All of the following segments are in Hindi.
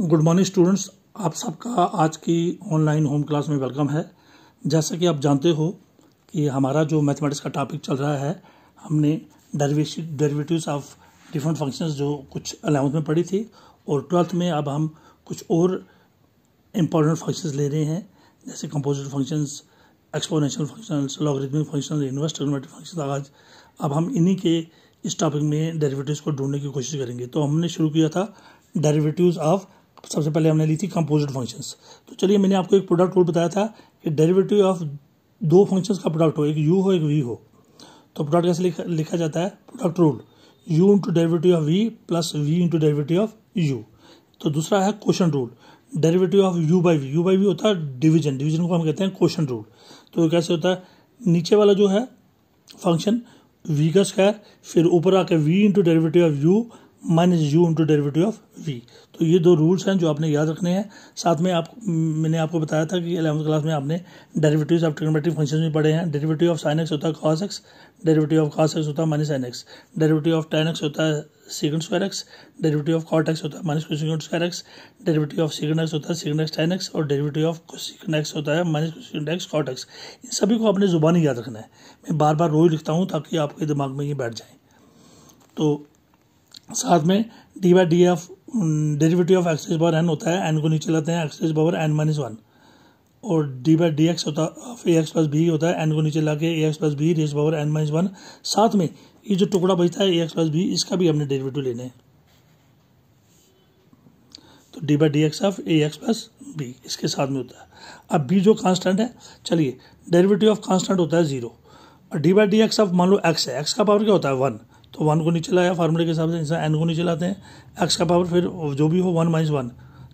गुड मॉर्निंग स्टूडेंट्स आप सबका आज की ऑनलाइन होम क्लास में वेलकम है जैसा कि आप जानते हो कि हमारा जो मैथमेटिक्स का टॉपिक चल रहा है हमने डेरिवेटिव्स ऑफ डिफरेंट फंक्शंस जो कुछ अलेवंथ में पढ़ी थी और ट्वेल्थ में अब हम कुछ और इम्पोर्टेंट फंक्शंस ले रहे हैं जैसे composite functions exponential functions logarithmic functions इन्वेस्ट ट्रिग्नोमेट्रिक फंक्शंस आज अब हम इन्हीं के इस टॉपिक में डेरिवेटिव्स को ढूंढने की कोशिश करेंगे तो हमने शुरू किया था डेरिवेटिव्स ऑफ सबसे पहले हमने ली थी कंपोजिट फंक्शंस तो चलिए मैंने आपको एक प्रोडक्ट रूल बताया था कि डेरिवेटिव ऑफ दो फंक्शंस का प्रोडक्ट हो एक यू हो एक वी हो तो प्रोडक्ट कैसे लिखा, लिखा जाता है product rule u into derivative of v plus v into derivative of u तो दूसरा है quotient rule derivative of u by v u by v होता है डिवीजन डिवीजन को हम कहते हैं क्वेश्चन रूल तो कैसे होता है नीचे वाला जो है फंक्शन वी का स्क्वायर फिर ऊपर आके v into derivative of u minus u into derivative of v तो ये दो रूल्स हैं जो आपने याद रखने हैं साथ में आप मैंने आपको बताया था कि एलेवंथ क्लास में आपने डेरिवेटिव्स ऑफ ट्रिग्नोमेट्रिक फंक्शन भी पढ़े हैं डेरिवेटिव ऑफ साइन एक्स होता है cos x derivative of cos x होता है minus n x derivative of tan x होता है secant square x derivative of cot x होता है minus cosecant square x derivative of secant x होता है सीगन एक्स टेन एक्स और डेरिवेटिव ऑफ कोसिकन एक्स होता है minus cosecant x cot x इन सभी को अपने ज़ुबानी याद रखना है मैं बार बार रोज लिखता हूँ ताकि आपके दिमाग में ये बैठ जाए तो साथ में d by d f derivative of x's power n होता है एन को नीचे लाते हैं x's power n minus one और डी बाई डी एक्स होता of a x plus b होता है एन को नीचे लाके के a x plus b raise power n minus one साथ में ये जो टुकड़ा बचता है ए एक्स प्लस बी इसका भी हमने डेरिवेटिव लेना है तो d by D x of a x plus b इसके साथ में होता है अब बी जो कांस्टेंट है चलिए डेरिवेटिव ऑफ कांस्टेंट होता है जीरो और d by D x of मान लो एक्स है एक्स का पावर क्या होता है वन तो वन को नीचे लाया फार्मूले के हिसाब से इंसान एन को नीचे लाते हैं एक्स का पावर फिर जो भी हो वन माइनस वन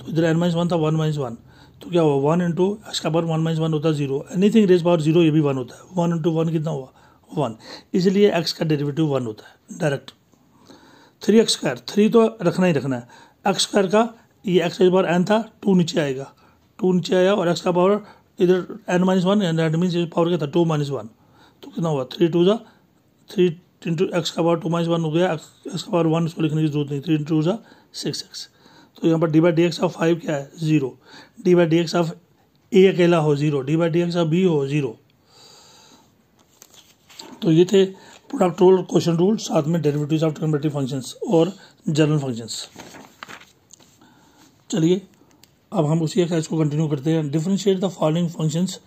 तो इधर एन माइनस वन था वन माइनस वन तो क्या हुआ वन इंटू एक्स का पावर वन माइनस वन होता है zero anything raise power zero ये भी वन होता है वन इंटू वन कितना हुआ वन इसलिए एक्स का डेरिवेटिव वन होता है direct three x square three तो रखना ही रखना है एक्स स्क्वायर का ये एक्स रेज पावर एन था टू नीचे आएगा टू नीचे आया और एक्स का पावर इधर n minus one n mean power क्या था टू माइनस वन तो कितना हुआ थ्री टू ज़ा थ्री इंटू एक्स का पावर टू माइनस वन हो गया एक्स का पावर वन इसको लिखने की जरूरत नहीं थ्री इंटू ज़ा सिक्स एक्स तो यहाँ पर d by D x of five क्या है zero d by D x of a अकेला हो zero d by D x of b हो जीरो तो ये थे प्रोडक्ट रूल क्वेश्चन रूल साथ में डेरिवेटिव्स ऑफ ट्रिग्नोमेट्रिक फंक्शंस और जनरल फंक्शंस चलिए अब हम उसी एक्सरसाइज को कंटिन्यू करते हैं differentiate the following functions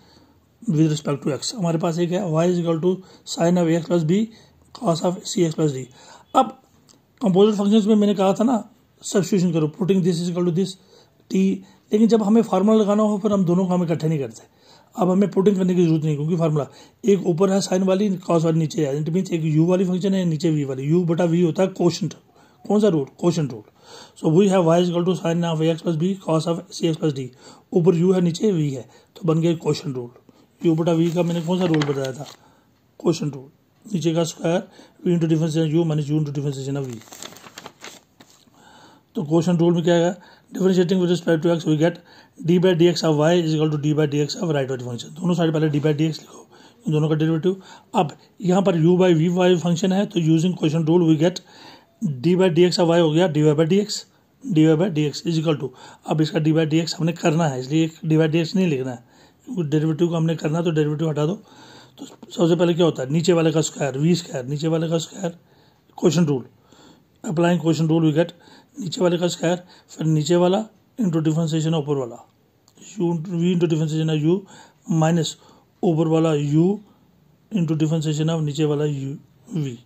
with respect to x हमारे पास एक है y is equal to sine of x plus b cos of c x plus d अब कंपोजिट फंक्शन में मैंने कहा था ना सब्सिट्यूशन करो putting this is equal to this t लेकिन जब हमें फार्मूला लगाना हो फिर हम दोनों काम इकट्ठे नहीं करते अब हमें पुटिंग करने की जरूरत नहीं क्योंकि फार्मूला एक ऊपर है साइन वाली कॉस वाली नीचे है इट मीन्स एक यू वाली फंक्शन है नीचे वी वाली यू बटा वी होता है क्वेश्चन कौन सा rule quotient rule so we have y is equal to sine of x plus b cos of c x plus d ऊपर यू है नीचे वी है तो बन गया क्वेश्चन रूट यू बटा वी का मैंने कौन सा रूल बताया था क्वेश्चन रूल नीचे का square v into differentiation u minus u into differentiation of v तो क्वेश्चन रूल में क्या है differentiating with respect to x we get d by D x of y is equal to d by D x of right white function दोनों साइड पहले डी बाई डी एक्स लिखो इन दोनों का डेरिवेटिव अब यहाँ पर u by v y function है तो using quotient rule we get d by D x of y हो गया d Y by D x d Y by D x is equal to अब इसका डी बाई डी एक्स हमने करना है इसलिए डी बाई डी एक्स नहीं लिखना है डेरिवेटिव को हमने करना है तो डेरिवेटिव हटा दो तो सबसे पहले क्या होता है नीचे वाले का स्क्वायर वी स्क्वायर नीचे वाले का square quotient rule applying quotient rule we get नीचे वाले का स्क्वायर फिर नीचे वाला इंटू डिफ्रेंसिएशन ऊपर वाला u v into differentiation of u minus ऊपर वाला यू इंटू डिफ्रेंसिएशन ऑफ नीचे वाला यू वी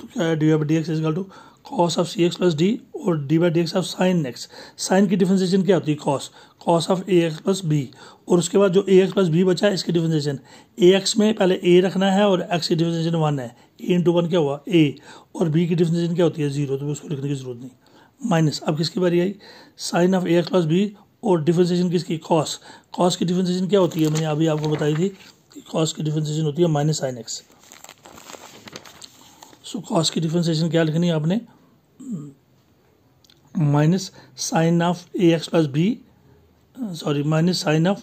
तो क्या है d f d x is is equal to cos of c x plus d और d by D x of sine x sine की डिफ्रेंसिएशन क्या होती है cos cos of a x plus b और उसके बाद जो ए एक्स प्लस बी बचा है इसकी डिफ्रेंसिएशन ए एक्स में पहले ए रखना है और एक्स की डिफ्रेंसिएशन वन है ए इंटू वन क्या हुआ ए और बी की डिफ्रेंसिएशन क्या होती है जीरो तो उसको लिखने की जरूरत नहीं माइनस अब किसकी बारी आई sine of a x plus b और डिफ्रेंसिएशन किसकी कॉस कॉस की डिफ्रेंसिएशन क्या होती है मैंने अभी आपको बताई थी कि कॉस की डिफ्रेंसिएशन होती है minus sine x so cos की डिफ्रेंसिएशन क्या लिखनी है आपने minus sine of a x plus b sorry minus sine of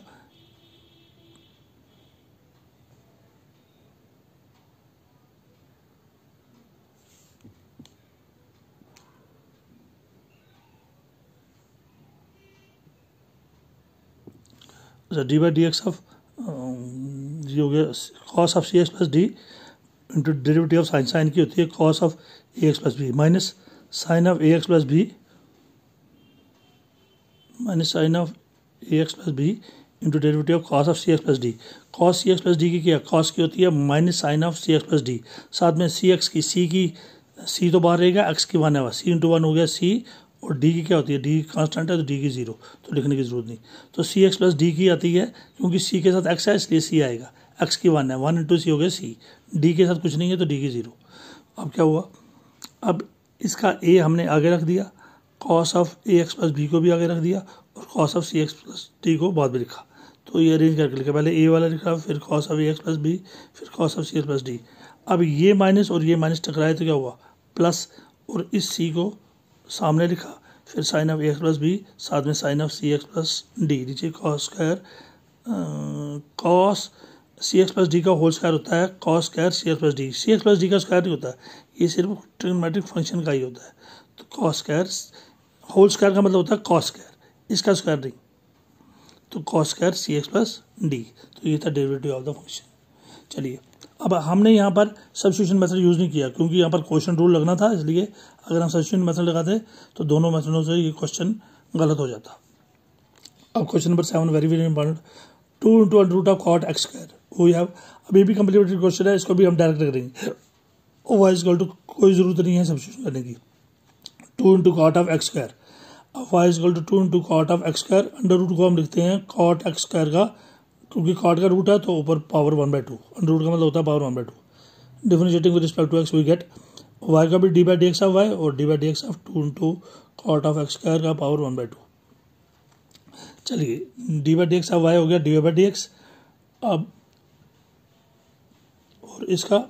d by D x of ये हो गया cos of c x plus d into derivative of sine sine की होती है cos of a x plus b minus sine of a x plus b minus sine of a x plus b into derivative of cos of c x plus d cos c x plus d की क्या कॉस की होती है minus sine of c x plus d साथ में सी एक्स की सी की सी तो बाहर रहेगा एक्स की वन है सी इंटू वन हो गया सी और डी की क्या होती है डी कांस्टेंट है तो डी की जीरो तो लिखने की जरूरत नहीं तो सी एक्स प्लस डी की आती है क्योंकि सी के साथ एक्स है इसलिए सी आएगा एक्स की वन है वन इंटू सी हो गया सी डी के साथ कुछ नहीं है तो डी की ज़ीरो अब क्या हुआ अब इसका ए हमने आगे रख दिया cos of a x plus b को भी आगे रख दिया और cos of c x plus d को बाद में लिखा तो ये अरेंज करके लिखा पहले ए वाला लिखा फिर cos of a x plus b फिर cos of c x plus d अब ये माइनस और ये माइनस टकराए तो क्या हुआ प्लस और इस सी को सामने लिखा फिर sine of a x plus b साथ में sine of c x plus d नीचे cos square cos c x plus d का होल स्क्वायर होता है cos square c x plus d c x plus d का स्क्वायर नहीं होता है ये सिर्फ ट्रिग्नोमेट्रिक फंक्शन का ही होता है तो कॉस स्क्वायर होल स्क्वायर का मतलब होता है कॉस स्क्वायर इसका स्क्वायर नहीं तो cos square c x plus d तो ये था डेरिवेटिव ऑफ द फंक्शन चलिए अब हमने यहाँ पर सब्सिट्यूशन मेथड यूज़ नहीं किया क्योंकि यहाँ पर क्वेश्चन रूल लगना था इसलिए अगर हम सब्सिट्यूशन मेथड लगाते तो दोनों मेथडों से ये क्वेश्चन गलत हो जाता अब question number seven very very important two into under root of cot x square वो यहाँ अभी भी कम्प्लीमेंट्री क्वेश्चन है इसको भी हम डायरेक्ट करेंगे वाई इजकल टू कोई ज़रूरत नहीं है सब्सिट्यूशन करने की two into cot of x square y is equal to two into cot of x square under root को हम लिखते हैं कॉट एक्स स्क्र का क्योंकि कॉट का रूट है तो ऊपर power one by two under root का मतलब होता है power one by two differentiating with respect to x we get y का भी d by D x of y और d by D x of two into cot of x square का पावर वन बाई टू चलिए d by D x of y हो गया डी बाई डी एक्स अब और इसका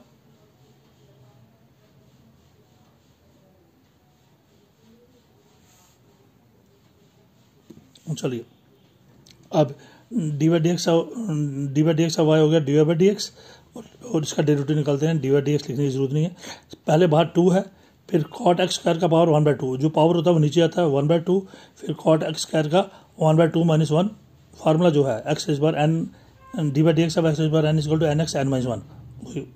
चलिए अब D y d x d y d x y हो गया d Y by D x और इसका डेरिवेटिव निकालते हैं डी वाई डी एक्स लिखने की जरूरत नहीं है पहले बाहर टू है फिर कॉट एक्स स्क्वायर का पावर वन बाई टू जो पावर होता है वो नीचे आता है वन बाई टू फिर कॉट एक्स स्क्वायर का one by two minus one formula जो है एक्स इज बार n d by D x of x बार n is equal to n x n minus one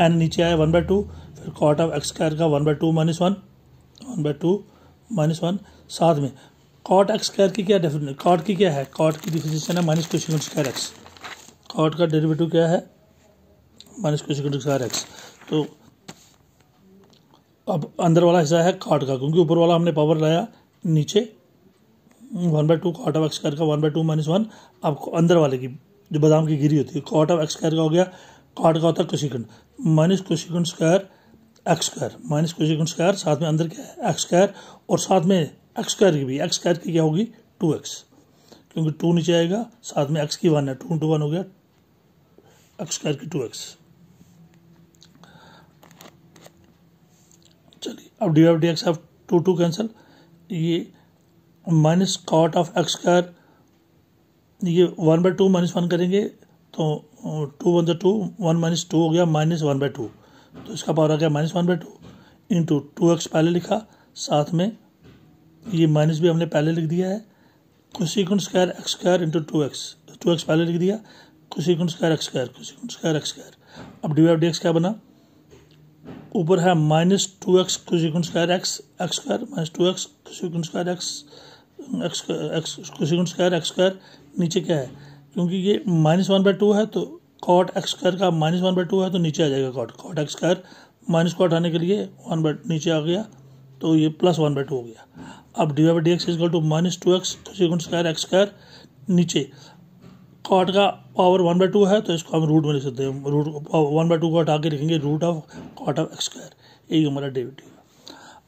n नीचे आया वन बाई टू फिर कॉट ऑफ एक्स स्क्वायर का one by two minus one one by two minus one साथ में कॉट एक्स स्क्र की क्या डेफिनेशन कॉट की क्या है कॉट की डिफिनेशन है minus cosec square x cot का डेरिवेटिव क्या है माइनस क्वेश्चन स्क्वायर एक्स तो अब अंदर वाला हिस्सा है कॉट का क्योंकि ऊपर वाला हमने पावर लाया नीचे one by two cot of x square का one by two minus one आपको अंदर वाले की जो बादाम की गिरी होती है कॉट ऑफ एक्स स्क्वायर का हो गया कॉट का होता है cosecant minus cosecant square x square minus cosecant square साथ में अंदर क्या है एक्स स्क्वायर और साथ में एक्स स्क्वायर की भी एक्स स्क्वायर की क्या होगी टू एक्स क्योंकि टू नीचे आएगा साथ में एक्स की वन है टू इंटू वन हो गया एक्स स्क्वायर की टू एक्स चलिए अब d of d x of two two cancel ये minus cot of x square ये one by two minus one करेंगे तो टू वन जो टू वन माइनस टू हो गया माइनस वन बाई टू तो इसका पावर आ गया minus one by two into two x पहले लिखा साथ में ये माइनस भी हमने पहले लिख दिया है cosecant square x square into two x two x पहले लिख दिया cosecant square x square cosecant square x square अब डी वाई डी एक्स क्या बना ऊपर है minus two x cosecant square x x square minus two x cosecant square x x x cosecant square x square नीचे क्या है क्योंकि ये माइनस वन बाई टू है तो कॉट एक्स स्क्वायर का माइनस वन बाई टू है तो नीचे आ जाएगा cot cot x square minus को हटाने के लिए वन बाई नीचे आ गया तो ये प्लस वन बाई टू हो गया अब D Y by D X is equal to minus two X तो सेकंड स्क्वायर एक्स स्क्वायर नीचे कॉट का पावर वन बाई टू है तो इसको हम रूट में लिख सकते हैं रूट वन बाई टू को हटा के लिखेंगे root of cot of x square यही हमारा डेविटी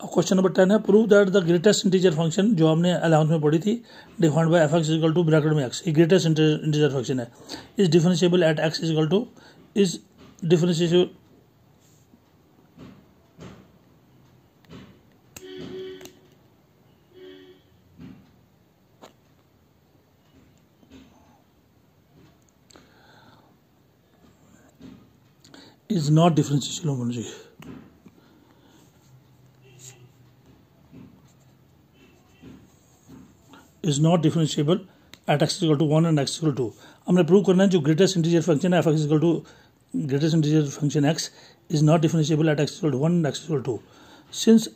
अब क्वेश्चन नंबर टेन है prove that the greatest integer function जो हमने अलाउंस में पढ़ी थी defined by F X is equal to bracket में एक्स ये ग्रेटेस्ट इंटीजर फंक्शन है is differentiable at X is equal to is differentiable is not differentiable at x is equal to 1 and x is equal to 2. I'm going to prove that the greatest integer function f x is equal to greatest integer function x is not differentiable at x is equal to 1 and x is equal to 2. Since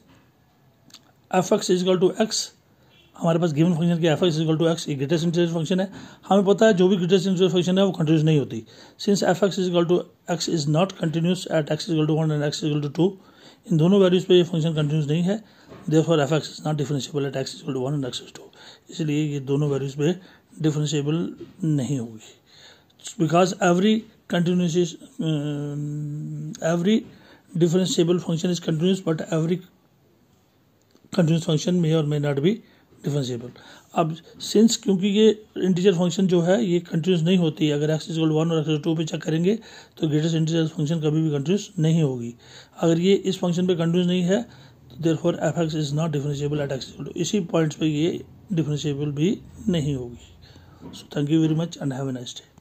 f x is equal to x, हमारे पास गिवन फंक्शन के F X equal to X एक ग्रेटेस्ट इंटीरियर फंक्शन है हमें पता है जो भी ग्रेटेस्ट इंटीरियर फंक्शन है वो कंटिन्यूस नहीं होती since F X is equal to X is not continuous at X equal to one and X is equal to two इन दोनों वैल्यूज पर ये फंक्शन कंटिन्यूस नहीं है there for F X is not differentiable at X is equal to one and X two इसलिए ये दोनों वैल्यूज पे डिफरेंशियबल नहीं होगी because every continuous every differentiable function is continuous but every continuous function may और मे नॉट बी डिफेंसीबल अब सिंस क्योंकि ये इंटीजर फंक्शन जो है ये कंटिन्यूस नहीं होती है अगर एक्स इजल वन और एक्स टू पे चेक करेंगे तो ग्रेटेस्ट इंटीजर फंक्शन कभी भी कंटिन्यूस नहीं होगी अगर ये इस फंक्शन पे कंटिन्यूस नहीं है तो there for F X is not differentiable at X two इसी पॉइंट्स पे ये डिफ्रेंशिएबल भी नहीं होगी so thank you very much and have a nice day